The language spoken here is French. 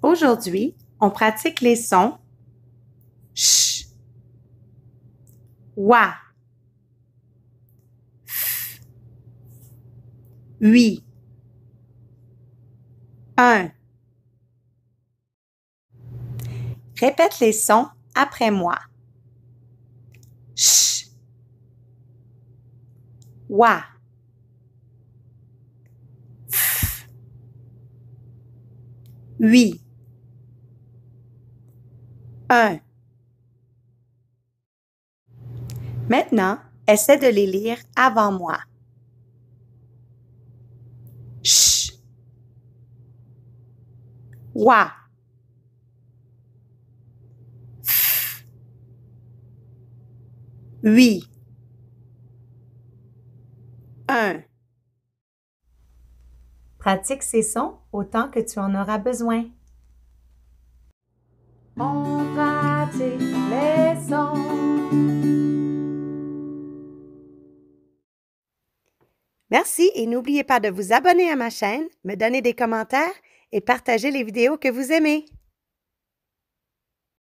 Aujourd'hui, on pratique les sons ch, wa, f, oui, un. Répète les sons après moi. Ch wa oui. huit un Maintenant, essaie de les lire avant moi. Ch. Wa. oui. 1. Pratique ces sons autant que tu en auras besoin. On pratique les sons. Merci et n'oubliez pas de vous abonner à ma chaîne, me donner des commentaires et partager les vidéos que vous aimez.